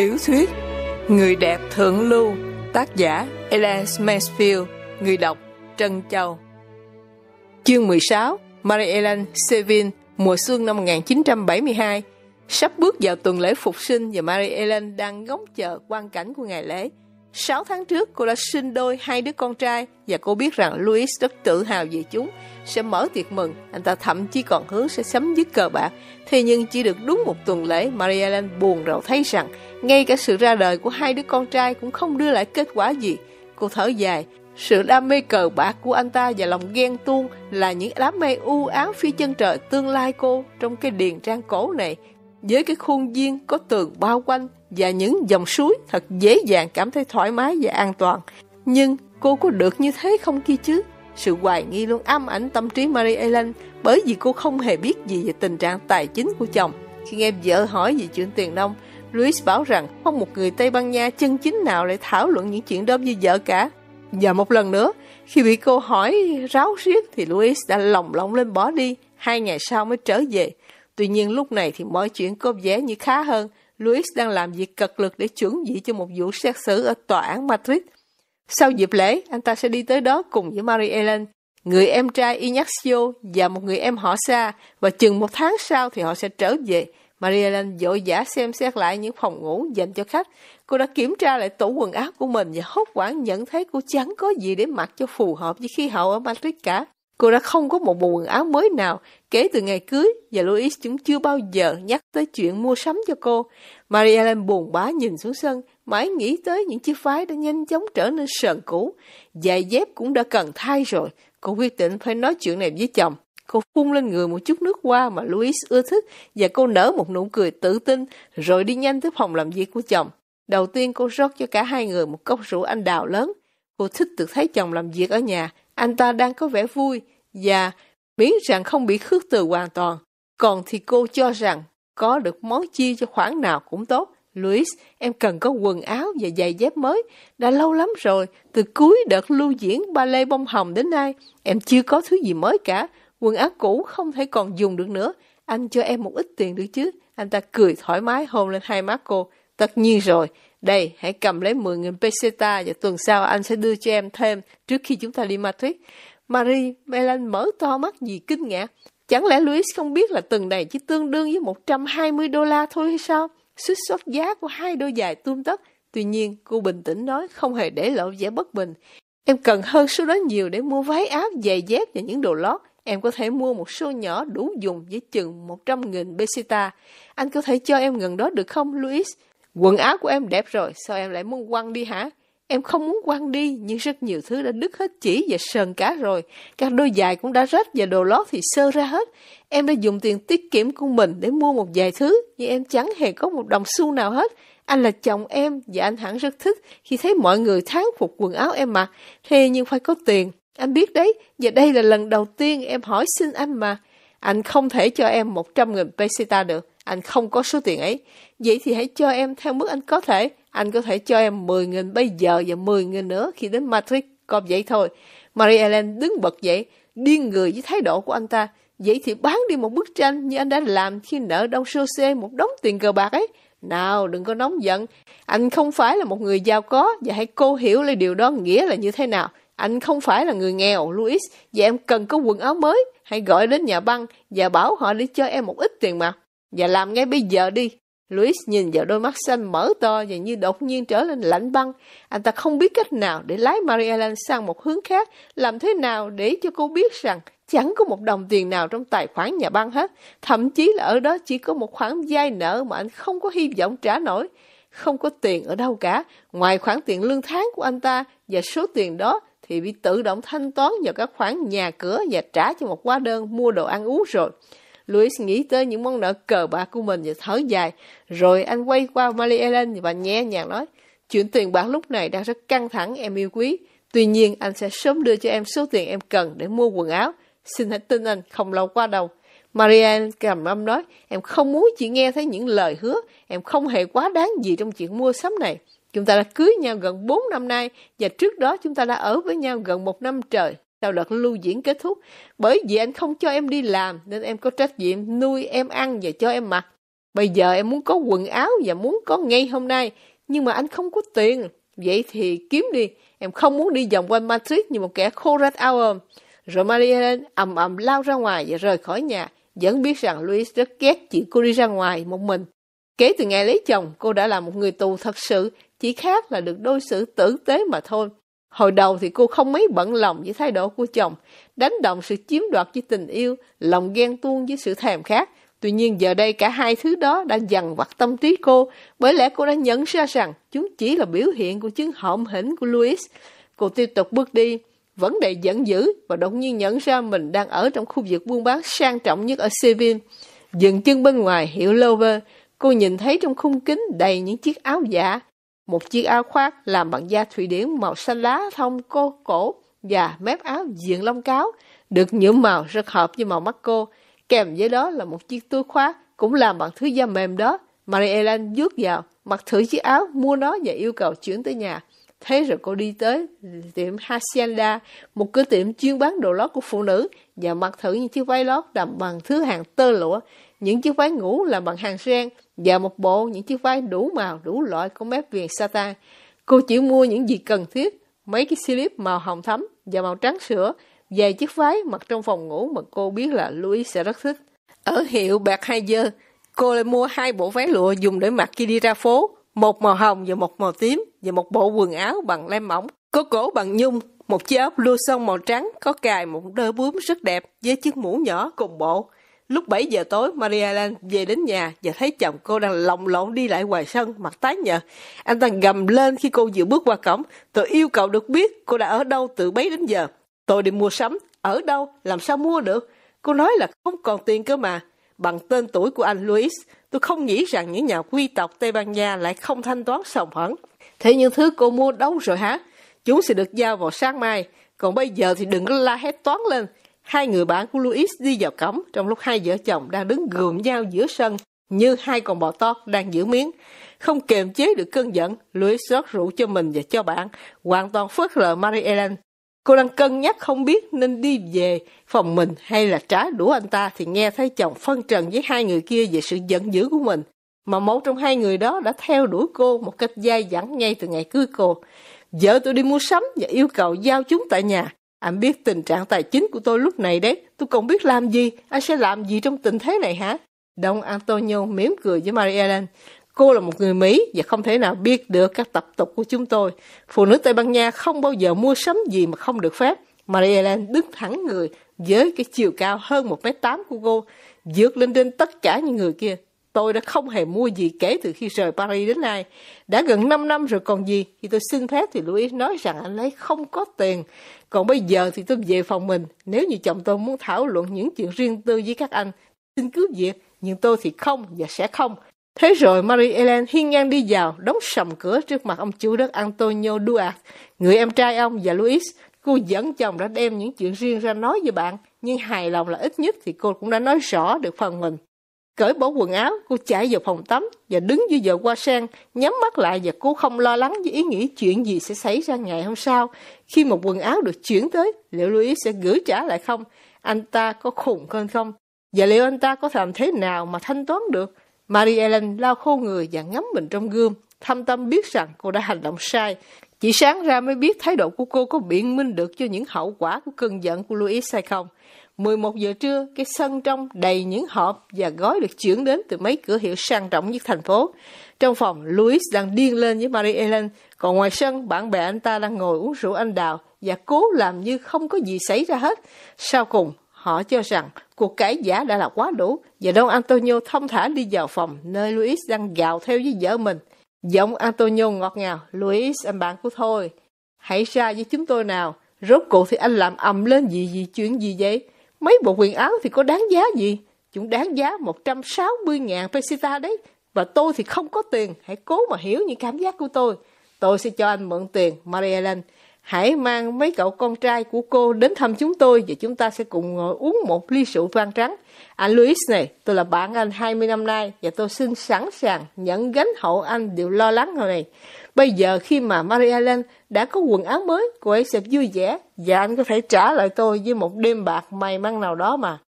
Tiểu thuyết Người đẹp thượng lưu Tác giả Elias Mansfield Người đọc Trân Châu Chương 16 Marie-Hélène Sevin Mùa xuân năm 1972 Sắp bước vào tuần lễ phục sinh và Marie-Hélène đang ngóng chờ quan cảnh của ngày lễ 6 tháng trước, cô đã sinh đôi hai đứa con trai và cô biết rằng Louis rất tự hào về chúng, sẽ mở tiệc mừng, anh ta thậm chí còn hứa sẽ chấm dứt cờ bạc. Thế nhưng chỉ được đúng một tuần lễ, Maria Ellen buồn rầu thấy rằng ngay cả sự ra đời của hai đứa con trai cũng không đưa lại kết quả gì. Cô thở dài, sự đam mê cờ bạc của anh ta và lòng ghen tuông là những đám mây u ám phía chân trời tương lai cô trong cái điền trang cổ này. Với cái khuôn viên có tường bao quanh và những dòng suối thật dễ dàng cảm thấy thoải mái và an toàn. Nhưng cô có được như thế không kia chứ? Sự hoài nghi luôn âm ảnh tâm trí Mary Ellen bởi vì cô không hề biết gì về tình trạng tài chính của chồng. Khi nghe vợ hỏi về chuyện tiền nông, Luis bảo rằng không một người Tây Ban Nha chân chính nào lại thảo luận những chuyện đó với vợ cả. Và một lần nữa, khi bị cô hỏi ráo riết thì Luis đã lồng lộng lên bỏ đi, hai ngày sau mới trở về. Tuy nhiên lúc này thì mọi chuyện có vẻ như khá hơn Luis đang làm việc cật lực để chuẩn bị cho một vụ xét xử ở tòa án Madrid. Sau dịp lễ, anh ta sẽ đi tới đó cùng với Mary Ellen, người em trai Ignacio và một người em họ xa, và chừng một tháng sau thì họ sẽ trở về. Mary Ellen vội vã xem xét lại những phòng ngủ dành cho khách. Cô đã kiểm tra lại tủ quần áo của mình và hốt hoảng nhận thấy cô chẳng có gì để mặc cho phù hợp với khí hậu ở Madrid cả. Cô đã không có một bộ quần áo mới nào kể từ ngày cưới và Louis cũng chưa bao giờ nhắc tới chuyện mua sắm cho cô. Marie Ellen buồn bã nhìn xuống sân, mãi nghĩ tới những chiếc váy đã nhanh chóng trở nên sờn cũ. Giày dép cũng đã cần thay rồi. Cô quyết định phải nói chuyện này với chồng. Cô phun lên người một chút nước hoa mà Louis ưa thích và cô nở một nụ cười tự tin rồi đi nhanh tới phòng làm việc của chồng. Đầu tiên cô rót cho cả hai người một cốc rượu anh đào lớn. Cô thích được thấy chồng làm việc ở nhà anh ta đang có vẻ vui và miễn rằng không bị khước từ hoàn toàn. Còn thì cô cho rằng có được món chi cho khoản nào cũng tốt. Louis, em cần có quần áo và giày dép mới. Đã lâu lắm rồi, từ cuối đợt lưu diễn ballet bông hồng đến nay, em chưa có thứ gì mới cả. Quần áo cũ không thể còn dùng được nữa. Anh cho em một ít tiền được chứ? Anh ta cười thoải mái hôn lên hai má cô. Tất nhiên rồi, đây, hãy cầm lấy 10.000 peseta và tuần sau anh sẽ đưa cho em thêm trước khi chúng ta đi Madrid. Marie Melan mở to mắt vì kinh ngạc. Chẳng lẽ Luis không biết là tuần này chỉ tương đương với 120 đô la thôi hay sao? Xuất xuất giá của hai đôi giày tuôn tất. Tuy nhiên, cô bình tĩnh nói không hề để lộ vẻ bất bình. Em cần hơn số đó nhiều để mua váy áo, giày dép và những đồ lót. Em có thể mua một số nhỏ đủ dùng với chừng 100.000 peseta. Anh có thể cho em gần đó được không, Luis? Quần áo của em đẹp rồi, sao em lại muốn quăng đi hả? Em không muốn quăng đi, nhưng rất nhiều thứ đã đứt hết chỉ và sờn cá rồi. Các đôi giày cũng đã rách và đồ lót thì sơ ra hết. Em đã dùng tiền tiết kiệm của mình để mua một vài thứ, nhưng em chẳng hề có một đồng xu nào hết. Anh là chồng em và anh hẳn rất thích khi thấy mọi người thán phục quần áo em mặc. Thế nhưng phải có tiền. Anh biết đấy, và đây là lần đầu tiên em hỏi xin anh mà. Anh không thể cho em 100.000 peseta được. Anh không có số tiền ấy. Vậy thì hãy cho em theo mức anh có thể. Anh có thể cho em 10.000 bây giờ và 10.000 nữa khi đến Madrid. Còn vậy thôi. Marie Ellen đứng bật dậy, điên người với thái độ của anh ta. Vậy thì bán đi một bức tranh như anh đã làm khi nợ Đông xe một đống tiền cờ bạc ấy. Nào, đừng có nóng giận. Anh không phải là một người giàu có và hãy cô hiểu lấy điều đó nghĩa là như thế nào. Anh không phải là người nghèo, Louis, và em cần có quần áo mới. Hãy gọi đến nhà băng và bảo họ đi cho em một ít tiền mặt. Và làm ngay bây giờ đi. Luis nhìn vào đôi mắt xanh mở to và như đột nhiên trở lên lạnh băng. Anh ta không biết cách nào để lái Marie-Hélène sang một hướng khác, làm thế nào để cho cô biết rằng chẳng có một đồng tiền nào trong tài khoản nhà băng hết. Thậm chí là ở đó chỉ có một khoản vay nợ mà anh không có hy vọng trả nổi. Không có tiền ở đâu cả, ngoài khoản tiền lương tháng của anh ta và số tiền đó thì bị tự động thanh toán vào các khoản nhà cửa và trả cho một hóa đơn mua đồ ăn uống rồi. Louis nghĩ tới những món nợ cờ bạc của mình và thở dài. Rồi anh quay qua Mary Ellen và nhẹ nhàng nói, chuyện tiền bạc lúc này đang rất căng thẳng em yêu quý. Tuy nhiên anh sẽ sớm đưa cho em số tiền em cần để mua quần áo. Xin hãy tin anh không lâu qua đâu. Marianne cầm âm nói, em không muốn chị nghe thấy những lời hứa, em không hề quá đáng gì trong chuyện mua sắm này. Chúng ta đã cưới nhau gần 4 năm nay và trước đó chúng ta đã ở với nhau gần một năm trời. Đạo luật lưu diễn kết thúc. Bởi vì anh không cho em đi làm nên em có trách nhiệm nuôi em ăn và cho em mặc. Bây giờ em muốn có quần áo và muốn có ngay hôm nay. Nhưng mà anh không có tiền. Vậy thì kiếm đi. Em không muốn đi vòng quanh Madrid như một kẻ khô rách áo ôm. Rồi Maria Helen ầm ầm lao ra ngoài và rời khỏi nhà. Vẫn biết rằng Louis rất ghét chuyện cô đi ra ngoài một mình. Kể từ ngày lấy chồng, cô đã là một người tù thật sự, chỉ khác là được đối xử tử tế mà thôi. Hồi đầu thì cô không mấy bận lòng với thái độ của chồng, đánh động sự chiếm đoạt với tình yêu, lòng ghen tuông với sự thèm khát. Tuy nhiên giờ đây cả hai thứ đó đã dằn vặt tâm trí cô, bởi lẽ cô đã nhận ra rằng chúng chỉ là biểu hiện của chứng hỗn hĩnh của Louis. Cô tiếp tục bước đi, vấn đề giận dữ và đột nhiên nhận ra mình đang ở trong khu vực buôn bán sang trọng nhất ở Seville. Dừng chân bên ngoài hiệu Lover, cô nhìn thấy trong khung kính đầy những chiếc áo giả, một chiếc áo khoác làm bằng da thụy điển màu xanh lá thông cô cổ và mép áo diện lông cáo, được nhuộm màu rất hợp với màu mắt cô. Kèm với đó là một chiếc túi khoác cũng làm bằng thứ da mềm đó. Marie Ellen bước vào, mặc thử chiếc áo, mua nó và yêu cầu chuyển tới nhà. Thế rồi cô đi tới tiệm Hacienda, một cửa tiệm chuyên bán đồ lót của phụ nữ và mặc thử những chiếc váy lót đầm bằng thứ hàng tơ lụa, những chiếc váy ngủ làm bằng hàng sen và một bộ những chiếc váy đủ màu đủ loại của mép viền satan. Cô chỉ mua những gì cần thiết, mấy cái slip màu hồng thấm và màu trắng sữa, về chiếc váy mặc trong phòng ngủ mà cô biết là Louis sẽ rất thích. Ở hiệu Bạc Hai Dơ, cô lại mua hai bộ váy lụa dùng để mặc khi đi ra phố, một màu hồng và một màu tím và một bộ quần áo bằng lem mỏng, có cổ bằng nhung một chiếc áo blouson màu trắng có cài một đôi bướm rất đẹp với chiếc mũ nhỏ cùng bộ. Lúc 7 giờ tối, Maria Lan về đến nhà và thấy chồng cô đang lồng lộn đi lại ngoài sân, mặt tái nhợt. Anh ta gầm lên khi cô vừa bước qua cổng. Tôi yêu cầu được biết cô đã ở đâu từ bấy đến giờ. Tôi đi mua sắm. Ở đâu? Làm sao mua được? Cô nói là không còn tiền cơ mà. Bằng tên tuổi của anh Louis, tôi không nghĩ rằng những nhà quy tộc Tây Ban Nha lại không thanh toán sòng phẳng. Thế những thứ cô mua đâu rồi hả? Chúng sẽ được giao vào sáng mai. Còn bây giờ thì đừng có la hét toán lên. Hai người bạn của Louis đi vào cổng trong lúc hai vợ chồng đang đứng gườm nhau giữa sân như hai con bò to đang giữ miếng. Không kiềm chế được cơn giận, Louis rót rượu cho mình và cho bạn, hoàn toàn phớt lờ Marie Ellen. Cô đang cân nhắc không biết nên đi về phòng mình hay là trả đũa anh ta thì nghe thấy chồng phân trần với hai người kia về sự giận dữ của mình. Mà một trong hai người đó đã theo đuổi cô một cách dai dẳng ngay từ ngày cưới cô. Vợ tôi đi mua sắm và yêu cầu giao chúng tại nhà. Anh biết tình trạng tài chính của tôi lúc này đấy, tôi còn biết làm gì, anh sẽ làm gì trong tình thế này hả? Don Antonio mỉm cười với Mary Ellen. Cô là một người Mỹ và không thể nào biết được các tập tục của chúng tôi. Phụ nữ Tây Ban Nha không bao giờ mua sắm gì mà không được phép. Mary Ellen đứng thẳng người với cái chiều cao hơn một m tám của cô, dược lên trên tất cả những người kia. Tôi đã không hề mua gì kể từ khi rời Paris đến nay. Đã gần 5 năm rồi còn gì. Khi tôi xin phép thì Louis nói rằng anh ấy không có tiền. Còn bây giờ thì tôi về phòng mình. Nếu như chồng tôi muốn thảo luận những chuyện riêng tư với các anh, xin cứ việc. Nhưng tôi thì không và sẽ không. Thế rồi Marie-Hélène hiên ngang đi vào, đóng sầm cửa trước mặt ông chủ đất Antonio Duarte, người em trai ông và Louis. Cô dẫn chồng đã đem những chuyện riêng ra nói với bạn, nhưng hài lòng là ít nhất thì cô cũng đã nói rõ được phần mình cởi bỏ quần áo, cô chạy vào phòng tắm và đứng dưới vợ qua sen nhắm mắt lại và cô không lo lắng với ý nghĩ chuyện gì sẽ xảy ra ngày hôm sau. Khi một quần áo được chuyển tới, liệu Louis sẽ gửi trả lại không? Anh ta có khùng hơn không? Và liệu anh ta có làm thế nào mà thanh toán được? Mary Ellen lao khô người và ngắm mình trong gương, thâm tâm biết rằng cô đã hành động sai. Chỉ sáng ra mới biết thái độ của cô có biện minh được cho những hậu quả của cơn giận của Louis hay không. 11 giờ trưa, cái sân trong đầy những hộp và gói được chuyển đến từ mấy cửa hiệu sang trọng nhất thành phố. Trong phòng, Louis đang điên lên với Mary Ellen, còn ngoài sân, bạn bè anh ta đang ngồi uống rượu anh đào và cố làm như không có gì xảy ra hết. Sau cùng, họ cho rằng cuộc cãi giả đã là quá đủ và Don Antonio thông thả đi vào phòng nơi Louis đang gào theo với vợ mình. Giọng Antonio ngọt ngào, Louis anh bạn của thôi, hãy ra với chúng tôi nào, rốt cuộc thì anh làm ầm lên gì gì chuyện gì vậy? Mấy bộ quần áo thì có đáng giá gì? Chúng đáng giá 160.000 peseta đấy. Và tôi thì không có tiền. Hãy cố mà hiểu những cảm giác của tôi. Tôi sẽ cho anh mượn tiền, Maria Ellen hãy mang mấy cậu con trai của cô đến thăm chúng tôi và chúng ta sẽ cùng ngồi uống một ly rượu vang trắng. Anh Luis này, tôi là bạn anh 20 năm nay và tôi xin sẵn sàng nhận gánh hậu anh điều lo lắng này. Bây giờ khi mà Maria Ellen đã có quần áo mới, cô ấy sẽ vui vẻ và anh có thể trả lại tôi với một đêm bạc may mắn nào đó mà.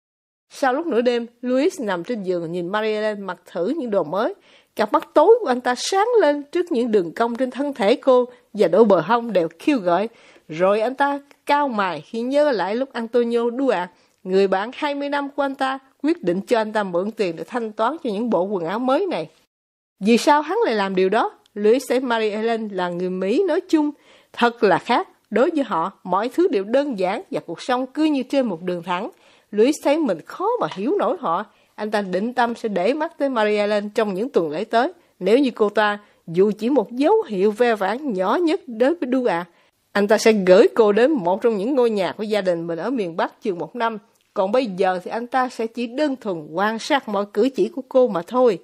Sau lúc nửa đêm, Luis nằm trên giường nhìn Maria Ellen mặc thử những đồ mới. Cặp mắt tối của anh ta sáng lên trước những đường cong trên thân thể cô và đôi bờ hông đều kêu gọi Rồi anh ta cao mài khi nhớ lại lúc Antonio đua người bạn 20 năm của anh ta, quyết định cho anh ta mượn tiền để thanh toán cho những bộ quần áo mới này. Vì sao hắn lại làm điều đó? Luis và Marie Helen là người Mỹ nói chung. Thật là khác, đối với họ, mọi thứ đều đơn giản và cuộc sống cứ như trên một đường thẳng. Luis thấy mình khó mà hiểu nổi họ anh ta định tâm sẽ để mắt tới Maria lên trong những tuần lễ tới. Nếu như cô ta dù chỉ một dấu hiệu ve vãn nhỏ nhất đối với Dua, anh ta sẽ gửi cô đến một trong những ngôi nhà của gia đình mình ở miền Bắc chừng một năm. Còn bây giờ thì anh ta sẽ chỉ đơn thuần quan sát mọi cử chỉ của cô mà thôi.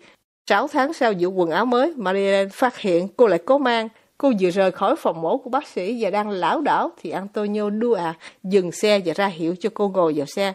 Sáu tháng sau vụ quần áo mới, Marilyn phát hiện cô lại có mang. Cô vừa rời khỏi phòng mổ của bác sĩ và đang lảo đảo thì Antonio Dua dừng xe và ra hiệu cho cô ngồi vào xe.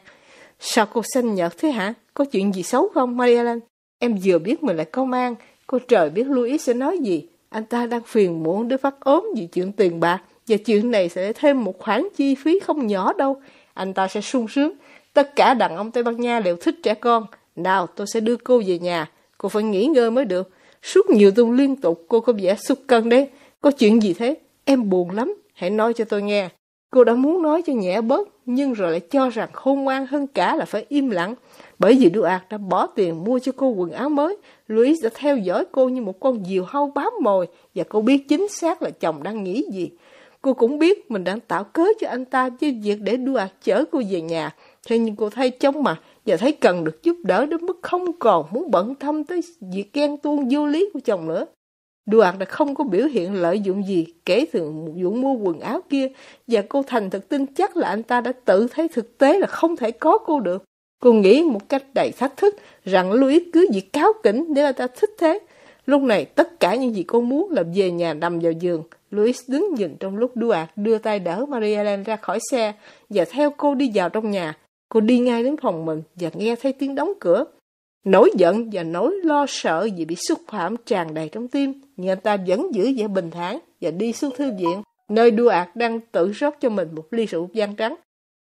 Sao cô xanh nhợt thế hả? Có chuyện gì xấu không, Maria Lan? Em vừa biết mình là công an, cô trời biết Louis sẽ nói gì. Anh ta đang phiền muộn đứa phát ốm vì chuyện tiền bạc, và chuyện này sẽ thêm một khoản chi phí không nhỏ đâu. Anh ta sẽ sung sướng. Tất cả đàn ông Tây Ban Nha đều thích trẻ con. Nào, tôi sẽ đưa cô về nhà. Cô phải nghỉ ngơi mới được. Suốt nhiều tuần liên tục, cô có vẻ sút cân đấy. Có chuyện gì thế? Em buồn lắm. Hãy nói cho tôi nghe. Cô đã muốn nói cho nhẹ bớt, nhưng rồi lại cho rằng khôn ngoan hơn cả là phải im lặng. Bởi vì Duarte đã bỏ tiền mua cho cô quần áo mới, Louis đã theo dõi cô như một con diều hâu bám mồi và cô biết chính xác là chồng đang nghĩ gì. Cô cũng biết mình đang tạo cớ cho anh ta với việc để Duarte chở cô về nhà. Thế nhưng cô thấy chóng mặt và thấy cần được giúp đỡ đến mức không còn muốn bận tâm tới việc ghen tuông vô lý của chồng nữa. Đoạt đã không có biểu hiện lợi dụng gì kể từ vụ mua quần áo kia và cô thành thật tin chắc là anh ta đã tự thấy thực tế là không thể có cô được. Cô nghĩ một cách đầy thách thức rằng Louis cứ việc cáo kỉnh nếu anh ta thích thế. Lúc này tất cả những gì cô muốn là về nhà nằm vào giường. Louis đứng nhìn trong lúc Duarte đưa tay đỡ Maria Len ra khỏi xe và theo cô đi vào trong nhà. Cô đi ngay đến phòng mình và nghe thấy tiếng đóng cửa. Nỗi giận và nỗi lo sợ vì bị xúc phạm tràn đầy trong tim, nhưng anh ta vẫn giữ vẻ bình thản và đi xuống thư viện, nơi đua ạc đang tự rót cho mình một ly rượu vang trắng.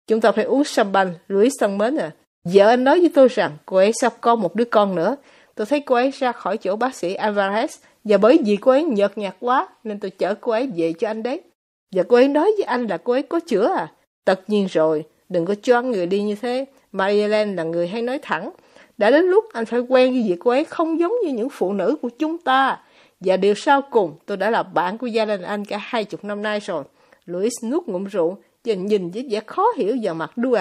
Chúng ta phải uống sâm banh, Louis thân mến à. Vợ anh nói với tôi rằng cô ấy sắp có một đứa con nữa. Tôi thấy cô ấy ra khỏi chỗ bác sĩ Alvarez và bởi vì cô ấy nhợt nhạt quá nên tôi chở cô ấy về cho anh đấy. Và cô ấy nói với anh là cô ấy có chữa à? Tất nhiên rồi, đừng có cho người đi như thế. Maryland là người hay nói thẳng đã đến lúc anh phải quen với việc cô ấy không giống như những phụ nữ của chúng ta. Và điều sau cùng, tôi đã là bạn của gia đình anh cả hai chục năm nay rồi. Louis nuốt ngụm rượu và nhìn với vẻ khó hiểu vào mặt Đua.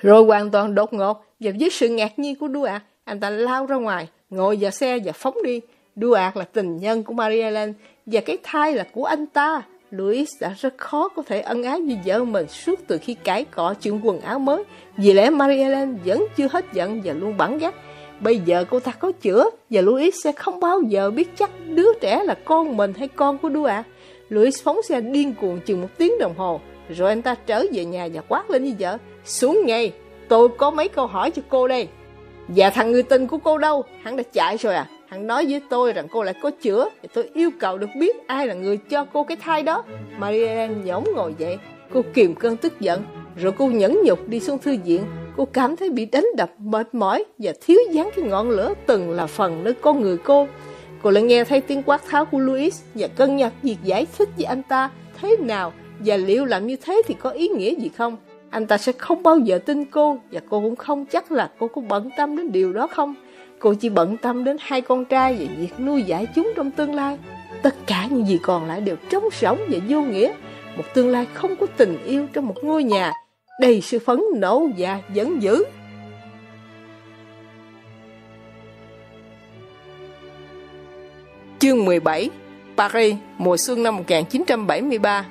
Rồi hoàn toàn đột ngột và với sự ngạc nhiên của Đua, anh ta lao ra ngoài, ngồi vào xe và phóng đi. Đua là tình nhân của Maria Ellen và cái thai là của anh ta. Louis đã rất khó có thể ân ái với vợ mình suốt từ khi cãi cọ chuyện quần áo mới. Vì lẽ Marie Helen vẫn chưa hết giận và luôn bắn gắt. Bây giờ cô ta có chữa và Louis sẽ không bao giờ biết chắc đứa trẻ là con mình hay con của đứa ạ. Louis phóng xe điên cuồng chừng một tiếng đồng hồ. Rồi anh ta trở về nhà và quát lên với vợ. Xuống ngay, tôi có mấy câu hỏi cho cô đây. Và dạ thằng người tình của cô đâu? Hắn đã chạy rồi à? Hắn nói với tôi rằng cô lại có chữa Thì tôi yêu cầu được biết ai là người cho cô cái thai đó Marianne nhõng ngồi dậy Cô kiềm cơn tức giận Rồi cô nhẫn nhục đi xuống thư viện Cô cảm thấy bị đánh đập mệt mỏi Và thiếu dáng cái ngọn lửa từng là phần nơi con người cô Cô lại nghe thấy tiếng quát tháo của Louis Và cân nhắc việc giải thích với anh ta Thế nào Và liệu làm như thế thì có ý nghĩa gì không Anh ta sẽ không bao giờ tin cô Và cô cũng không chắc là cô có bận tâm đến điều đó không Cô chỉ bận tâm đến hai con trai và việc nuôi dạy chúng trong tương lai. Tất cả những gì còn lại đều trống rỗng và vô nghĩa. Một tương lai không có tình yêu trong một ngôi nhà đầy sự phấn nổ và giận dữ. Chương 17 Paris, mùa xuân năm 1973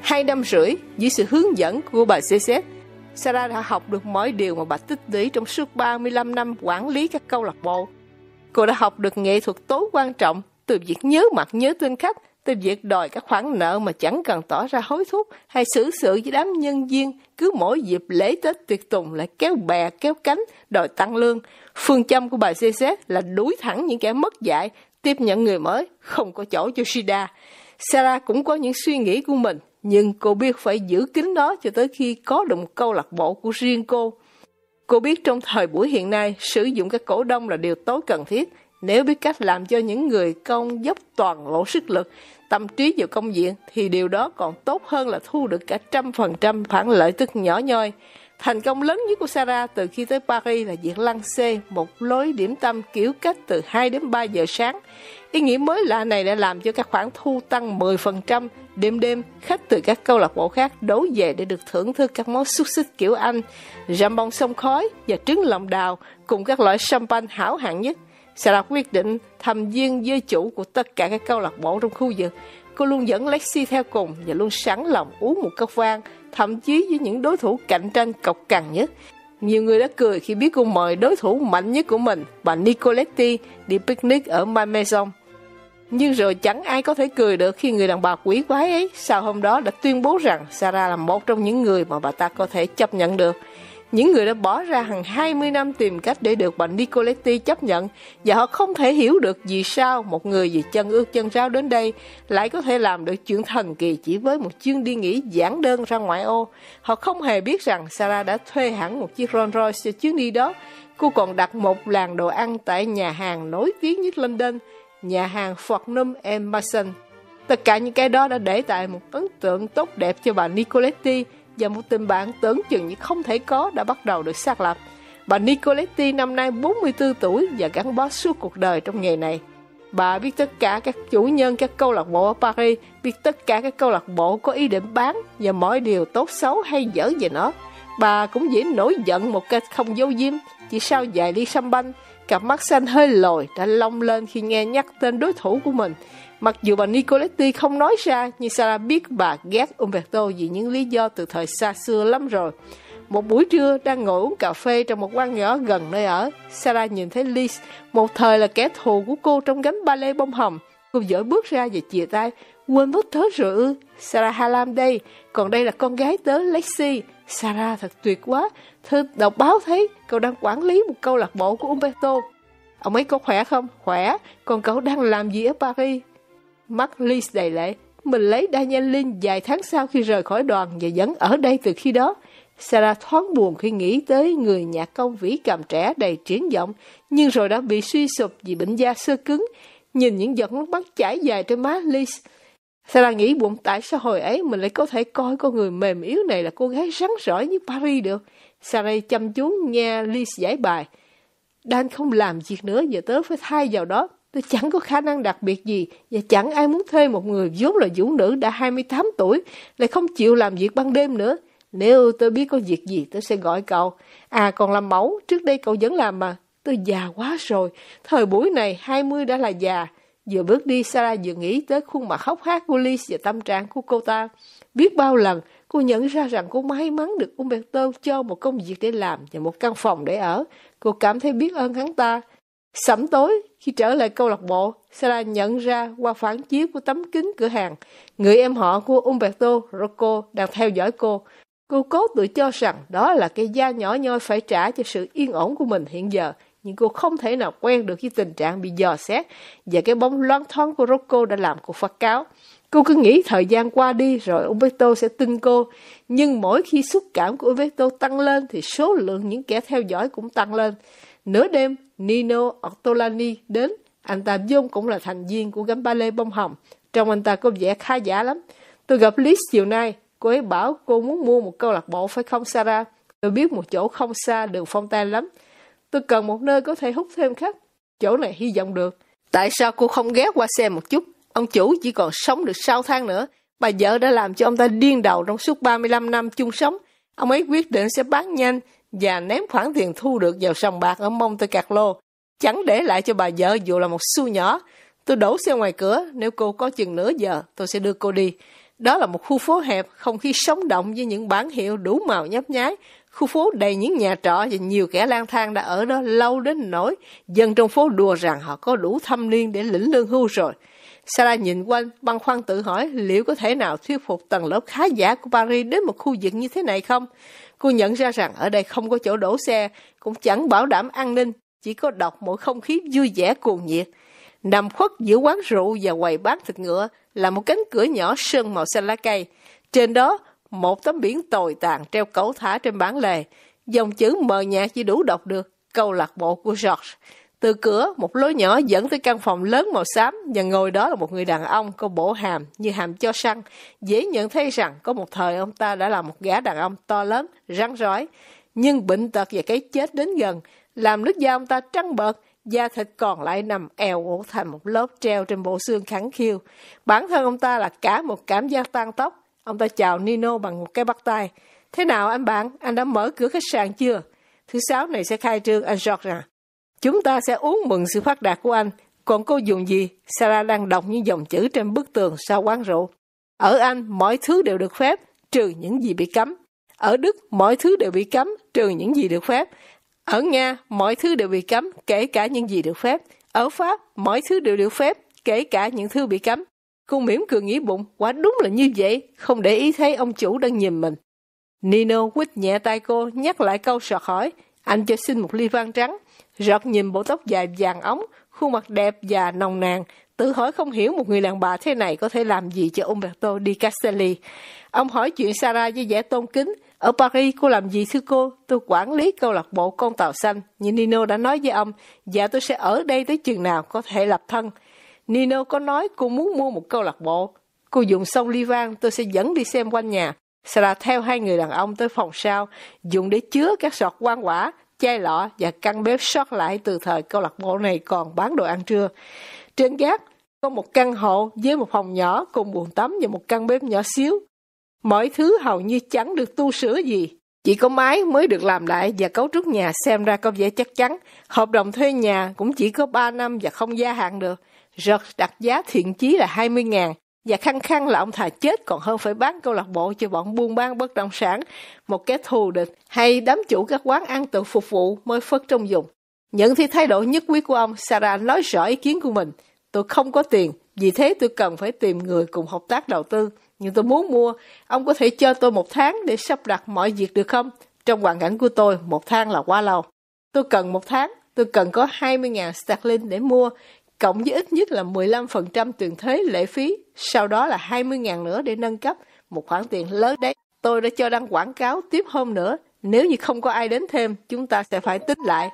Hai năm rưỡi dưới sự hướng dẫn của bà Cécette Sarah đã học được mọi điều mà bà tích lũy trong suốt 35 năm quản lý các câu lạc bộ. Cô đã học được nghệ thuật tối quan trọng từ việc nhớ mặt nhớ tên khách từ việc đòi các khoản nợ mà chẳng cần tỏ ra hối thúc hay xử sự với đám nhân viên cứ mỗi dịp lễ tết tiệc tùng lại kéo bè kéo cánh đòi tăng lương phương châm của bà cz là đuổi thẳng những kẻ mất dạy tiếp nhận người mới không có chỗ cho shida sarah cũng có những suy nghĩ của mình nhưng cô biết phải giữ kín nó cho tới khi có được một câu lạc bộ của riêng cô. Cô biết trong thời buổi hiện nay, sử dụng các cổ đông là điều tối cần thiết nếu biết cách làm cho những người công dốc toàn bộ sức lực, tâm trí vào công việc thì điều đó còn tốt hơn là thu được cả trăm phần trăm phản lợi tức nhỏ nhoi. Thành công lớn nhất của Sarah từ khi tới Paris là việc lăn xê một lối điểm tâm kiểu cách từ 2 đến 3 giờ sáng. Ý nghĩa mới lạ này đã làm cho các khoản thu tăng 10%. Đêm đêm, khách từ các câu lạc bộ khác đấu về để được thưởng thức các món xúc xích kiểu Anh, bông sông khói và trứng lòng đào cùng các loại champagne hảo hạng nhất. Sarah quyết định thầm viên giới chủ của tất cả các câu lạc bộ trong khu vực. Cô luôn dẫn Lexi theo cùng và luôn sẵn lòng uống một cốc vang, thậm chí với những đối thủ cạnh tranh cọc cằn nhất. Nhiều người đã cười khi biết cô mời đối thủ mạnh nhất của mình, bà Nicoletti, đi picnic ở Malmaison. Nhưng rồi chẳng ai có thể cười được khi người đàn bà quý quái ấy sau hôm đó đã tuyên bố rằng Sarah là một trong những người mà bà ta có thể chấp nhận được. Những người đã bỏ ra hàng 20 năm tìm cách để được bà Nicoletti chấp nhận và họ không thể hiểu được vì sao một người vì chân ước chân ráo đến đây lại có thể làm được chuyện thần kỳ chỉ với một chuyến đi nghỉ giản đơn ra ngoại ô. Họ không hề biết rằng Sarah đã thuê hẳn một chiếc Rolls Royce cho chuyến đi đó. Cô còn đặt một làng đồ ăn tại nhà hàng nổi tiếng nhất London – nhà hàng Fortnum Mason. Tất cả những cái đó đã để lại một ấn tượng tốt đẹp cho bà Nicoletti và một tình bạn tưởng chừng như không thể có đã bắt đầu được xác lập. Bà Nicoletti năm nay 44 tuổi và gắn bó suốt cuộc đời trong nghề này. Bà biết tất cả các chủ nhân các câu lạc bộ ở Paris, biết tất cả các câu lạc bộ có ý định bán và mọi điều tốt xấu hay dở về nó. Bà cũng dễ nổi giận một cách không vô diêm, chỉ sau vài ly sâm banh, cặp mắt xanh hơi lồi đã long lên khi nghe nhắc tên đối thủ của mình. Mặc dù bà Nicoletti không nói ra, nhưng Sarah biết bà ghét Umberto vì những lý do từ thời xa xưa lắm rồi. Một buổi trưa đang ngồi uống cà phê trong một quán nhỏ gần nơi ở, Sarah nhìn thấy Liz, một thời là kẻ thù của cô trong gánh ba lê bông hồng. Cô dở bước ra và chìa tay, quên mất tớ rồi ư, Sarah Halam đây, còn đây là con gái tớ Lexi. Sarah thật tuyệt quá. Thưa đọc báo thấy cậu đang quản lý một câu lạc bộ của Umberto. Ông ấy có khỏe không? Khỏe. Còn cậu đang làm gì ở Paris? Mắt Liz đầy lệ. Mình lấy Daniel Lin vài tháng sau khi rời khỏi đoàn và vẫn ở đây từ khi đó. Sarah thoáng buồn khi nghĩ tới người nhạc công vĩ cầm trẻ đầy triển vọng, nhưng rồi đã bị suy sụp vì bệnh da sơ cứng. Nhìn những giọt nước mắt chảy dài trên má Liz, Sarah nghĩ bụng tại xã hội ấy mình lại có thể coi con người mềm yếu này là cô gái rắn rỏi như Paris được. Sarah chăm chú nghe Liz giải bài. Dan không làm việc nữa, giờ tớ phải thay vào đó. Tôi chẳng có khả năng đặc biệt gì và chẳng ai muốn thuê một người vốn là vũ nữ đã 28 tuổi lại không chịu làm việc ban đêm nữa. Nếu tôi biết có việc gì tôi sẽ gọi cậu. À còn làm mẫu, trước đây cậu vẫn làm mà. tôi già quá rồi. Thời buổi này 20 đã là già. Vừa bước đi, Sarah vừa nghĩ tới khuôn mặt hốc hác của Liz và tâm trạng của cô ta. Biết bao lần, cô nhận ra rằng cô may mắn được Umberto cho một công việc để làm và một căn phòng để ở. Cô cảm thấy biết ơn hắn ta. Sẩm tối, khi trở lại câu lạc bộ, Sarah nhận ra qua phản chiếu của tấm kính cửa hàng, người em họ của Umberto, Rocco, đang theo dõi cô. Cô cố tự cho rằng đó là cái da nhỏ nhoi phải trả cho sự yên ổn của mình hiện giờ, nhưng cô không thể nào quen được với tình trạng bị dò xét và cái bóng loáng thoáng của Rocco đã làm cô phát cáo. Cô cứ nghĩ thời gian qua đi rồi Umberto sẽ tin cô, nhưng mỗi khi xúc cảm của Umberto tăng lên thì số lượng những kẻ theo dõi cũng tăng lên. Nửa đêm, Nino Ortolani đến, anh ta vốn cũng là thành viên của gánh ballet bông hồng, trông anh ta có vẻ khá giả lắm. Tôi gặp Liz chiều nay, cô ấy bảo cô muốn mua một câu lạc bộ phải không Sarah? Tôi biết một chỗ không xa đường phong tay lắm. Tôi cần một nơi có thể hút thêm khách. Chỗ này hy vọng được. Tại sao cô không ghé qua xem một chút? Ông chủ chỉ còn sống được 6 tháng nữa. Bà vợ đã làm cho ông ta điên đầu trong suốt 35 năm chung sống. Ông ấy quyết định sẽ bán nhanh và ném khoản tiền thu được vào sòng bạc ở mông tôi cạc lô. Chẳng để lại cho bà vợ dù là một xu nhỏ. Tôi đổ xe ngoài cửa, nếu cô có chừng nửa giờ, tôi sẽ đưa cô đi. Đó là một khu phố hẹp, không khí sống động với những bản hiệu đủ màu nhấp nháy, Khu phố đầy những nhà trọ và nhiều kẻ lang thang đã ở đó lâu đến nỗi dân trong phố đùa rằng họ có đủ thâm niên để lĩnh lương hưu rồi. Sarah nhìn quanh, băn khoăn tự hỏi liệu có thể nào thuyết phục tầng lớp khá giả của Paris đến một khu vực như thế này không? Cô nhận ra rằng ở đây không có chỗ đổ xe, cũng chẳng bảo đảm an ninh, chỉ có đọc mỗi không khí vui vẻ cuồng nhiệt. Nằm khuất giữa quán rượu và quầy bán thịt ngựa là một cánh cửa nhỏ sơn màu xanh lá cây. Trên đó, một tấm biển tồi tàn treo cẩu thả trên bản lề. Dòng chữ mờ nhạt chỉ đủ đọc được câu lạc bộ của George. Từ cửa, một lối nhỏ dẫn tới căn phòng lớn màu xám và ngồi đó là một người đàn ông có bộ hàm như hàm cho săn. Dễ nhận thấy rằng có một thời ông ta đã là một gã đàn ông to lớn, rắn rỏi. Nhưng bệnh tật và cái chết đến gần, làm nước da ông ta trắng bợt, da thịt còn lại nằm eo ổ thành một lớp treo trên bộ xương khẳng khiu. Bản thân ông ta là cả một cảm giác tan tóc, Ông ta chào Nino bằng một cái bắt tay. Thế nào anh bạn, anh đã mở cửa khách sạn chưa? Thứ sáu này sẽ khai trương anh George à. Chúng ta sẽ uống mừng sự phát đạt của anh. Còn cô dùng gì? Sarah đang đọc những dòng chữ trên bức tường sau quán rượu. Ở Anh, mọi thứ đều được phép, trừ những gì bị cấm. Ở Đức, mọi thứ đều bị cấm, trừ những gì được phép. Ở Nga, mọi thứ đều bị cấm, kể cả những gì được phép. Ở Pháp, mọi thứ đều được phép, kể cả những thứ bị cấm. Cô mỉm cười nghĩ bụng, quả đúng là như vậy, không để ý thấy ông chủ đang nhìn mình. Nino quýt nhẹ tay cô, nhắc lại câu sợ hỏi, anh cho xin một ly vang trắng. Rọt nhìn bộ tóc dài vàng ống, khuôn mặt đẹp và nồng nàn, tự hỏi không hiểu một người đàn bà thế này có thể làm gì cho Umberto Di Castelli. Ông hỏi chuyện Sarah với vẻ tôn kính, ở Paris cô làm gì thưa cô? Tôi quản lý câu lạc bộ con tàu xanh, như Nino đã nói với ông, và dạ, tôi sẽ ở đây tới chừng nào có thể lập thân. Nino có nói cô muốn mua một câu lạc bộ. Cô dùng xong ly vang, tôi sẽ dẫn đi xem quanh nhà. Sarah theo hai người đàn ông tới phòng sau, dùng để chứa các sọt quan quả, chai lọ và căn bếp sót lại từ thời câu lạc bộ này còn bán đồ ăn trưa. Trên gác có một căn hộ với một phòng nhỏ cùng buồng tắm và một căn bếp nhỏ xíu. Mọi thứ hầu như chẳng được tu sửa gì. Chỉ có mái mới được làm lại và cấu trúc nhà xem ra có vẻ chắc chắn. Hợp đồng thuê nhà cũng chỉ có 3 năm và không gia hạn được. Rật đặt giá thiện chí là 20 ngàn và khăng khăng là ông thà chết còn hơn phải bán câu lạc bộ cho bọn buôn bán bất động sản, một kẻ thù địch hay đám chủ các quán ăn tự phục vụ mới phất trong dùng. Nhận thấy thái độ nhất quyết của ông, Sarah nói rõ ý kiến của mình. Tôi không có tiền, vì thế tôi cần phải tìm người cùng hợp tác đầu tư. Nhưng tôi muốn mua, ông có thể cho tôi một tháng để sắp đặt mọi việc được không? Trong hoàn cảnh của tôi, một tháng là quá lâu. Tôi cần một tháng, tôi cần có 20.000 sterling để mua, cộng với ít nhất là 15% tiền thuế lệ phí, sau đó là 20.000 nữa để nâng cấp, một khoản tiền lớn đấy. Tôi đã cho đăng quảng cáo tiếp hôm nữa, nếu như không có ai đến thêm, chúng ta sẽ phải tính lại.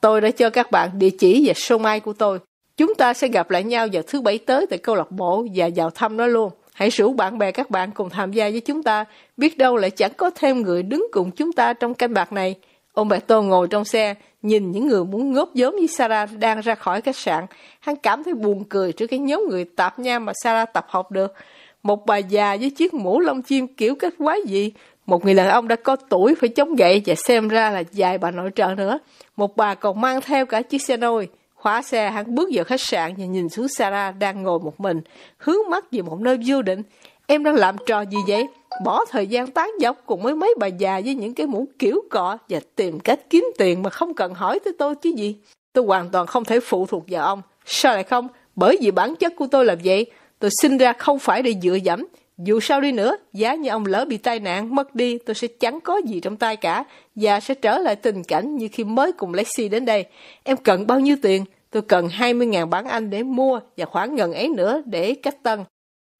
Tôi đã cho các bạn địa chỉ và số mai của tôi. Chúng ta sẽ gặp lại nhau vào thứ bảy tới tại câu lạc bộ và vào thăm nó luôn. Hãy rủ bạn bè các bạn cùng tham gia với chúng ta, biết đâu lại chẳng có thêm người đứng cùng chúng ta trong canh bạc này. Ông bà tô ngồi trong xe, nhìn những người muốn ngớp giống như Sarah đang ra khỏi khách sạn. Hắn cảm thấy buồn cười trước cái nhóm người tạp nha mà Sarah tập học được. Một bà già với chiếc mũ lông chim kiểu cách quái gì. Một người đàn ông đã có tuổi phải chống gậy và xem ra là dài bà nội trợ nữa. Một bà còn mang theo cả chiếc xe nôi. Khóa xe, hắn bước vào khách sạn và nhìn xuống Sarah đang ngồi một mình, hướng mắt về một nơi vô định. Em đang làm trò gì vậy? bỏ thời gian tán dốc cùng với mấy bà già với những cái mũ kiểu cọ và tìm cách kiếm tiền mà không cần hỏi tới tôi chứ gì. Tôi hoàn toàn không thể phụ thuộc vào ông. Sao lại không? Bởi vì bản chất của tôi là vậy. Tôi sinh ra không phải để dựa dẫm. Dù sao đi nữa, giá như ông lỡ bị tai nạn, mất đi, tôi sẽ chẳng có gì trong tay cả và sẽ trở lại tình cảnh như khi mới cùng Lexi đến đây. Em cần bao nhiêu tiền? Tôi cần 20.000 bản Anh để mua và khoảng gần ấy nữa để cách tân.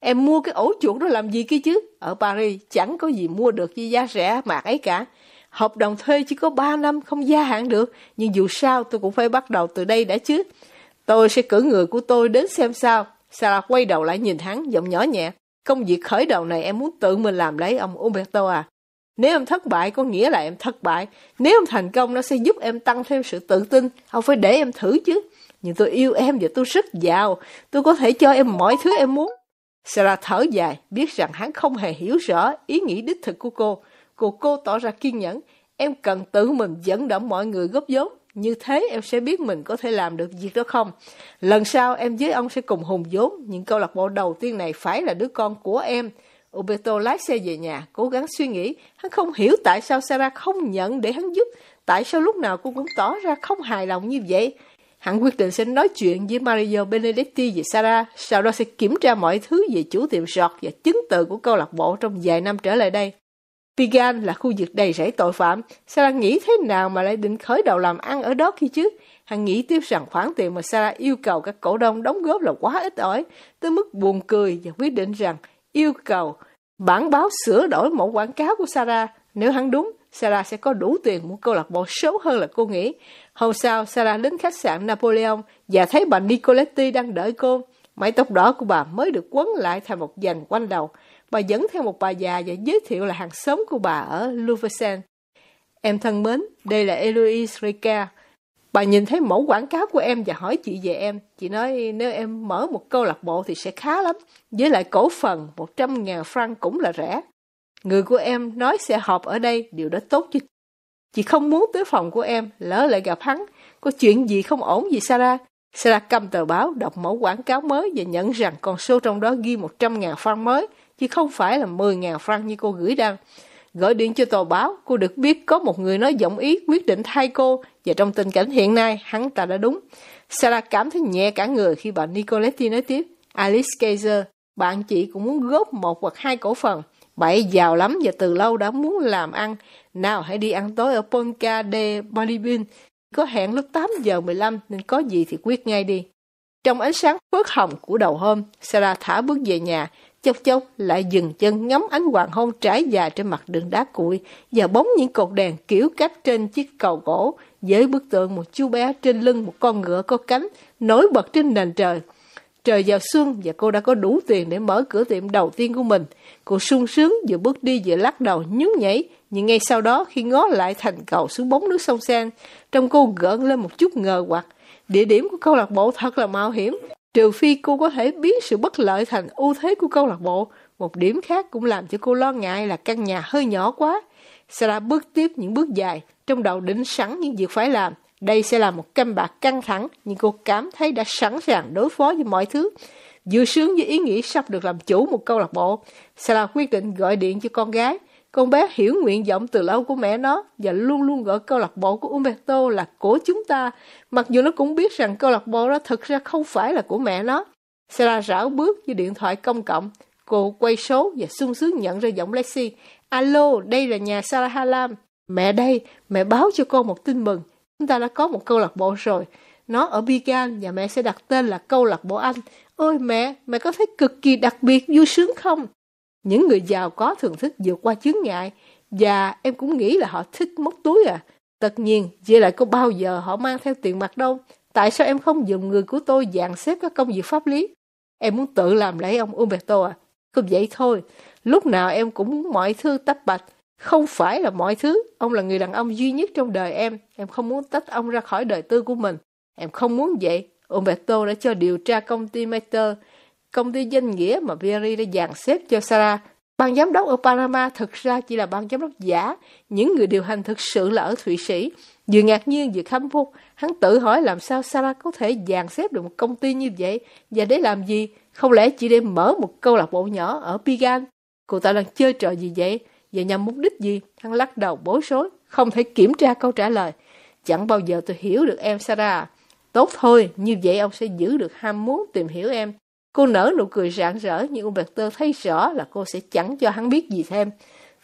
Em mua cái ổ chuột đó làm gì kia chứ? Ở Paris chẳng có gì mua được với giá rẻ mạc ấy cả. Hợp đồng thuê chỉ có 3 năm không gia hạn được, nhưng dù sao tôi cũng phải bắt đầu từ đây đã chứ. Tôi sẽ cử người của tôi đến xem sao. Sarah quay đầu lại nhìn hắn, giọng nhỏ nhẹ. Công việc khởi đầu này em muốn tự mình làm đấy ông Umberto à. Nếu em thất bại có nghĩa là em thất bại. Nếu em thành công nó sẽ giúp em tăng thêm sự tự tin. Không phải để em thử chứ. Nhưng tôi yêu em và tôi rất giàu. Tôi có thể cho em mọi thứ em muốn. Sarah thở dài, biết rằng hắn không hề hiểu rõ ý nghĩ đích thực của cô. Cô cô tỏ ra kiên nhẫn, em cần tự mình dẫn động mọi người góp vốn. Như thế em sẽ biết mình có thể làm được việc đó không. Lần sau em với ông sẽ cùng hùng vốn, nhưng câu lạc bộ đầu tiên này phải là đứa con của em. Obeto lái xe về nhà, cố gắng suy nghĩ. Hắn không hiểu tại sao Sarah không nhận để hắn giúp. Tại sao lúc nào cô cũng tỏ ra không hài lòng như vậy. Hắn quyết định sẽ nói chuyện với Mario Benedetti về Sarah, sau đó sẽ kiểm tra mọi thứ về chủ tiệm sọt và chứng từ của câu lạc bộ trong vài năm trở lại đây. Pigan là khu vực đầy rẫy tội phạm, Sarah nghĩ thế nào mà lại định khởi đầu làm ăn ở đó khi chứ? Hắn nghĩ tiếp rằng khoản tiền mà Sarah yêu cầu các cổ đông đóng góp là quá ít ỏi, tới mức buồn cười và quyết định rằng yêu cầu bản báo sửa đổi mẫu quảng cáo của Sarah. Nếu hắn đúng, Sarah sẽ có đủ tiền mua câu lạc bộ xấu hơn là cô nghĩ. Hôm sau, Sarah đến khách sạn Napoleon và thấy bà Nicoletti đang đợi cô. Mái tóc đỏ của bà mới được quấn lại thành một dành quanh đầu. Bà dẫn theo một bà già và giới thiệu là hàng xóm của bà ở Louvre Em thân mến, đây là Eloise Rica Bà nhìn thấy mẫu quảng cáo của em và hỏi chị về em. Chị nói nếu em mở một câu lạc bộ thì sẽ khá lắm. Với lại cổ phần 100.000 franc cũng là rẻ. Người của em nói sẽ họp ở đây, điều đó tốt cho Chị không muốn tới phòng của em, lỡ lại gặp hắn. Có chuyện gì không ổn gì Sarah? Sarah cầm tờ báo, đọc mẫu quảng cáo mới và nhận rằng con số trong đó ghi một trăm ngàn franc mới, chứ không phải là mười ngàn franc như cô gửi đăng. Gọi điện cho tờ báo, cô được biết có một người nói giọng ý quyết định thay cô và trong tình cảnh hiện nay, hắn ta đã đúng. Sarah cảm thấy nhẹ cả người khi bà Nicoletti nói tiếp. Alice Kaiser, bạn chị cũng muốn góp một hoặc hai cổ phần. Bậy giàu lắm và từ lâu đã muốn làm ăn. Nào hãy đi ăn tối ở Ponca de Bolivin có hẹn lúc 8 giờ 15 nên có gì thì quyết ngay đi. Trong ánh sáng phớt hồng của đầu hôm, Sarah thả bước về nhà, chốc chốc lại dừng chân ngắm ánh hoàng hôn trải dài trên mặt đường đá cuội và bóng những cột đèn kiểu cách trên chiếc cầu gỗ với bức tượng một chú bé trên lưng một con ngựa có cánh nổi bật trên nền trời Trời vào xuân và cô đã có đủ tiền để mở cửa tiệm đầu tiên của mình. Cô sung sướng vừa bước đi vừa lắc đầu nhún nhảy. Nhưng ngay sau đó khi ngó lại thành cầu xuống bóng nước sông Sen, trong cô gợn lên một chút ngờ hoặc. Địa điểm của câu lạc bộ thật là mạo hiểm. Trừ phi cô có thể biến sự bất lợi thành ưu thế của câu lạc bộ. Một điểm khác cũng làm cho cô lo ngại là căn nhà hơi nhỏ quá. Sarah bước tiếp những bước dài, trong đầu định sẵn những việc phải làm. Đây sẽ là một canh bạc căng thẳng, nhưng cô cảm thấy đã sẵn sàng đối phó với mọi thứ. Dự sướng với ý nghĩ sắp được làm chủ một câu lạc bộ, Sara quyết định gọi điện cho con gái. Con bé hiểu nguyện vọng từ lâu của mẹ nó và luôn luôn gọi câu lạc bộ của Umberto là của chúng ta, mặc dù nó cũng biết rằng câu lạc bộ đó thực ra không phải là của mẹ nó. Sara rảo bước với điện thoại công cộng. Cô quay số và sung sướng nhận ra giọng Lexi. Alo, đây là nhà Sara Halam. Mẹ đây, mẹ báo cho con một tin mừng. Chúng ta đã có một câu lạc bộ rồi. Nó ở Bigan và mẹ sẽ đặt tên là câu lạc bộ Anh. Ôi mẹ, mẹ có thấy cực kỳ đặc biệt, vui sướng không? Những người giàu có thường thích vượt qua chướng ngại và em cũng nghĩ là họ thích móc túi à. Tất nhiên, vậy lại có bao giờ họ mang theo tiền mặt đâu. Tại sao em không dùng người của tôi dàn xếp các công việc pháp lý? Em muốn tự làm lấy ông Umberto à? Không vậy thôi. Lúc nào em cũng muốn mọi thứ tách bạch. Không phải là mọi thứ, ông là người đàn ông duy nhất trong đời em, em không muốn tách ông ra khỏi đời tư của mình. Em không muốn vậy, Umberto đã cho điều tra công ty Mater, công ty danh nghĩa mà Vieri đã dàn xếp cho Sarah. Ban giám đốc ở Panama thực ra chỉ là ban giám đốc giả, những người điều hành thực sự là ở Thụy Sĩ. Vừa ngạc nhiên vừa khâm phục, hắn tự hỏi làm sao Sarah có thể dàn xếp được một công ty như vậy, và để làm gì? Không lẽ chỉ để mở một câu lạc bộ nhỏ ở Pigan? Cô ta đang chơi trò gì vậy? và nhằm mục đích gì? Hắn lắc đầu bối rối, không thể kiểm tra câu trả lời. Chẳng bao giờ tôi hiểu được em Sarah. Tốt thôi, như vậy ông sẽ giữ được ham muốn tìm hiểu em. Cô nở nụ cười rạng rỡ nhưng ông Tơ thấy rõ là cô sẽ chẳng cho hắn biết gì thêm.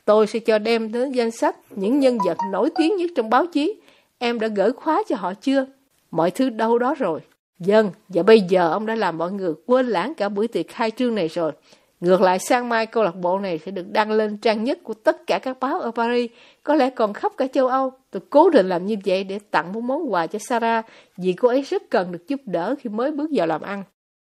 Tôi sẽ cho đem đến danh sách những nhân vật nổi tiếng nhất trong báo chí. Em đã gửi khóa cho họ chưa? Mọi thứ đâu đó rồi. Dân, và bây giờ ông đã làm mọi người quên lãng cả buổi tiệc khai trương này rồi. Ngược lại sang mai câu lạc bộ này sẽ được đăng lên trang nhất của tất cả các báo ở Paris, có lẽ còn khắp cả châu Âu. Tôi cố định làm như vậy để tặng một món quà cho Sarah vì cô ấy rất cần được giúp đỡ khi mới bước vào làm ăn.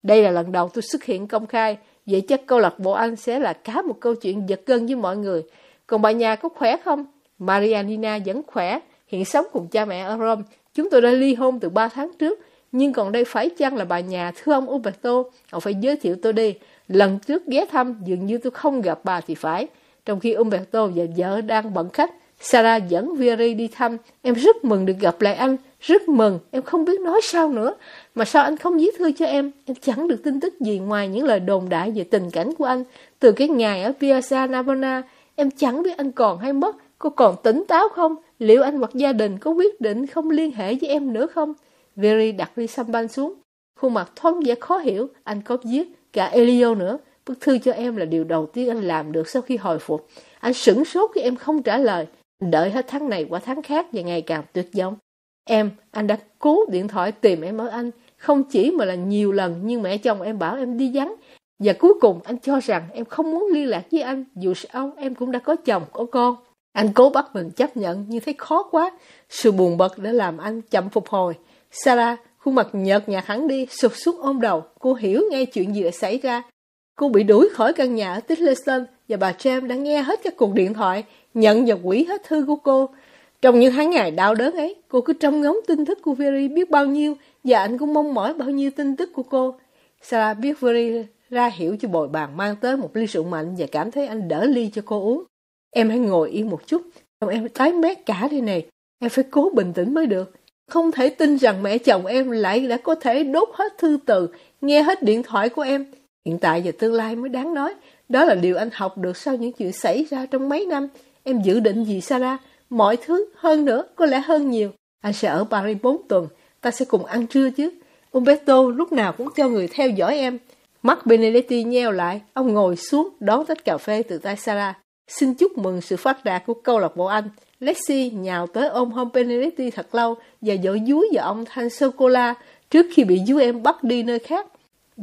Đây là lần đầu tôi xuất hiện công khai, vậy chắc câu lạc bộ Anh sẽ là cả một câu chuyện giật gân với mọi người. Còn bà nhà có khỏe không? Marianina vẫn khỏe, hiện sống cùng cha mẹ ở Rome. Chúng tôi đã ly hôn từ 3 tháng trước, nhưng còn đây phải chăng là bà nhà thưa ông Uberto? Ông phải giới thiệu tôi đi. Lần trước ghé thăm, dường như tôi không gặp bà thì phải. Trong khi Umberto và vợ đang bận khách, Sarah dẫn Vieri đi thăm. Em rất mừng được gặp lại anh, rất mừng, em không biết nói sao nữa. Mà sao anh không viết thư cho em? Em chẳng được tin tức gì ngoài những lời đồn đại về tình cảnh của anh. Từ cái ngày ở Piazza Navona, em chẳng biết anh còn hay mất. Cô còn tỉnh táo không? Liệu anh hoặc gia đình có quyết định không liên hệ với em nữa không? Vieri đặt ly xăm banh xuống. Khuôn mặt thoáng vẻ khó hiểu, anh có viết cả Elio nữa. Bức thư cho em là điều đầu tiên anh làm được sau khi hồi phục. Anh sửng sốt khi em không trả lời. Đợi hết tháng này qua tháng khác và ngày càng tuyệt vọng. Em, anh đã cố điện thoại tìm em ở Anh. Không chỉ mà là nhiều lần nhưng mẹ chồng em bảo em đi vắng. Và cuối cùng anh cho rằng em không muốn liên lạc với anh. Dù sao em cũng đã có chồng, có con. Anh cố bắt mình chấp nhận nhưng thấy khó quá. Sự buồn bực đã làm anh chậm phục hồi. Sarah Khuôn mặt nhợt nhạt hẳn đi, sụp sút ôm đầu, cô hiểu ngay chuyện gì đã xảy ra. Cô bị đuổi khỏi căn nhà ở Titleson và bà James đã nghe hết các cuộc điện thoại, nhận và quỷ hết thư của cô. Trong những tháng ngày đau đớn ấy, cô cứ trông ngóng tin tức của Veri biết bao nhiêu và anh cũng mong mỏi bao nhiêu tin tức của cô. Sarah biết Veri ra hiểu cho bồi bàn mang tới một ly rượu mạnh và cảm thấy anh đỡ ly cho cô uống. Em hãy ngồi yên một chút, không em tái mét cả đây này, em phải cố bình tĩnh mới được. Không thể tin rằng mẹ chồng em lại đã có thể đốt hết thư từ, nghe hết điện thoại của em. Hiện tại và tương lai mới đáng nói. Đó là điều anh học được sau những chuyện xảy ra trong mấy năm. Em dự định gì Sarah? Mọi thứ, hơn nữa, có lẽ hơn nhiều. Anh sẽ ở Paris 4 tuần. Ta sẽ cùng ăn trưa chứ. Umberto lúc nào cũng cho người theo dõi em. Mắt Benedetti nheo lại. Ông ngồi xuống đón tách cà phê từ tay Sarah. Xin chúc mừng sự phát đạt của câu lạc bộ Anh. Lexi nhào tới ôm hôn Penelope thật lâu và dỗ dúi vào ông thanh sô-cô-la trước khi bị dú em bắt đi nơi khác.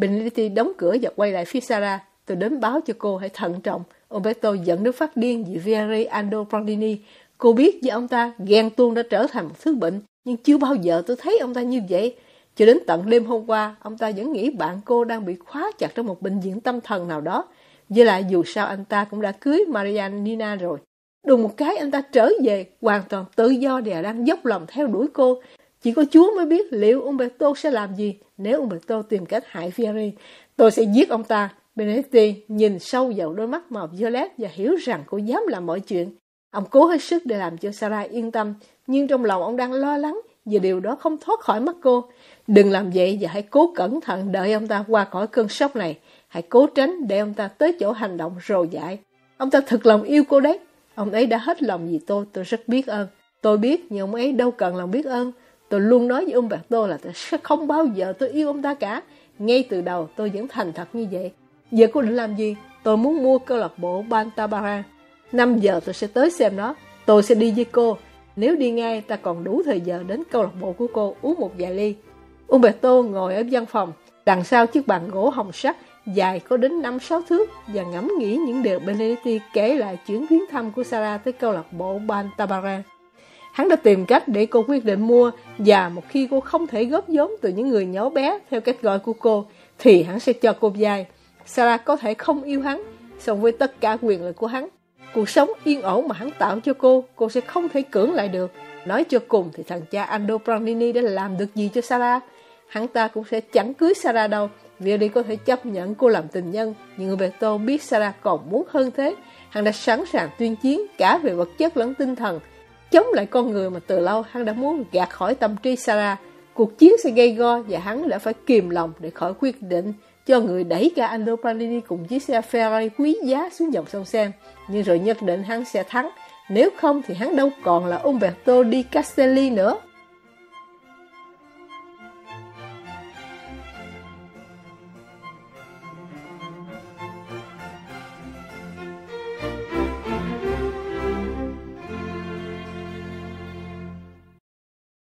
Penelope đóng cửa và quay lại phía Sarah. Tôi đến báo cho cô hãy thận trọng. Umberto giận đến phát điên vì Vieri Ando Prandini. Cô biết với ông ta ghen tuông đã trở thành một thứ bệnh, nhưng chưa bao giờ tôi thấy ông ta như vậy. Cho đến tận đêm hôm qua, ông ta vẫn nghĩ bạn cô đang bị khóa chặt trong một bệnh viện tâm thần nào đó. Với lại dù sao anh ta cũng đã cưới Maria Nina rồi. Đùng một cái anh ta trở về, hoàn toàn tự do đè đang dốc lòng theo đuổi cô. Chỉ có Chúa mới biết liệu Umberto sẽ làm gì nếu Umberto tìm cách hại Fieri. Tôi sẽ giết ông ta. Benetti nhìn sâu vào đôi mắt màu violet và hiểu rằng cô dám làm mọi chuyện. Ông cố hết sức để làm cho Sarah yên tâm, nhưng trong lòng ông đang lo lắng và điều đó không thoát khỏi mắt cô. Đừng làm vậy và hãy cố cẩn thận đợi ông ta qua khỏi cơn sốc này. Hãy cố tránh để ông ta tới chỗ hành động rồ dại. Ông ta thật lòng yêu cô đấy, Ông ấy đã hết lòng vì tôi, tôi rất biết ơn. Tôi biết, nhưng ông ấy đâu cần lòng biết ơn. Tôi luôn nói với ông tôi là tôi sẽ không bao giờ tôi yêu ông ta cả. Ngay từ đầu tôi vẫn thành thật như vậy. Giờ cô định làm gì? Tôi muốn mua câu lạc bộ Bantabara. 5 giờ tôi sẽ tới xem nó. Tôi sẽ đi với cô. Nếu đi ngay, ta còn đủ thời giờ đến câu lạc bộ của cô uống một vài ly. Umberto ngồi ở văn phòng, đằng sau chiếc bàn gỗ hồng sắt dài có đến 5-6 thước và ngẫm nghĩ những điều Benedetti kể lại chuyến viếng thăm của Sarah tới câu lạc bộ Bantabara. Hắn đã tìm cách để cô quyết định mua và một khi cô không thể góp vốn từ những người nhỏ bé theo cách gọi của cô thì hắn sẽ cho cô vay. Sarah có thể không yêu hắn song với tất cả quyền lực của hắn. Cuộc sống yên ổn mà hắn tạo cho cô, cô sẽ không thể cưỡng lại được. Nói cho cùng thì thằng cha Ando Branini đã làm được gì cho Sarah. Hắn ta cũng sẽ chẳng cưới Sarah đâu nếu có thể chấp nhận cô làm tình nhân, nhưng người biết Sarah còn muốn hơn thế. Hắn đã sẵn sàng tuyên chiến cả về vật chất lẫn tinh thần, chống lại con người mà từ lâu hắn đã muốn gạt khỏi tâm trí Sarah. Cuộc chiến sẽ gây go và hắn đã phải kìm lòng để khỏi quyết định cho người đẩy cả Angelo Pranini cùng chiếc xe Ferrari quý giá xuống dòng sông Sen. Nhưng rồi nhất định hắn sẽ thắng, nếu không thì hắn đâu còn là Umberto di Castelli nữa.